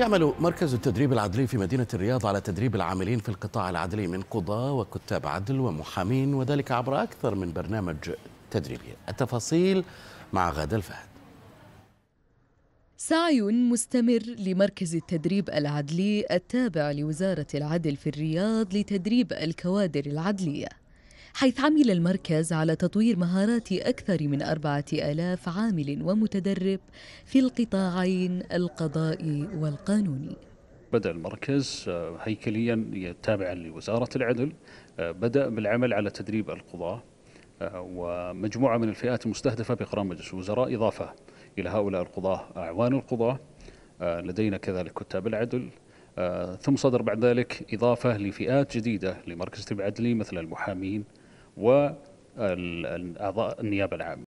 يعمل مركز التدريب العدلي في مدينة الرياض على تدريب العاملين في القطاع العدلي من قضاة وكتاب عدل ومحامين وذلك عبر أكثر من برنامج تدريبي التفاصيل مع غادة الفهد سعي مستمر لمركز التدريب العدلي التابع لوزارة العدل في الرياض لتدريب الكوادر العدلية حيث عمل المركز على تطوير مهارات أكثر من أربعة آلاف عامل ومتدرب في القطاعين القضائي والقانوني بدأ المركز آه، هيكليا تابعا لوزارة العدل آه، بدأ بالعمل على تدريب القضاة آه، ومجموعة من الفئات المستهدفة بقرار مجلس الوزراء إضافة إلى هؤلاء القضاة أعوان القضاة لدينا كذلك كتاب العدل ثم صدر بعد ذلك إضافة لفئات جديدة لمركز العدلي مثل المحامين واعضاء النيابه العامه.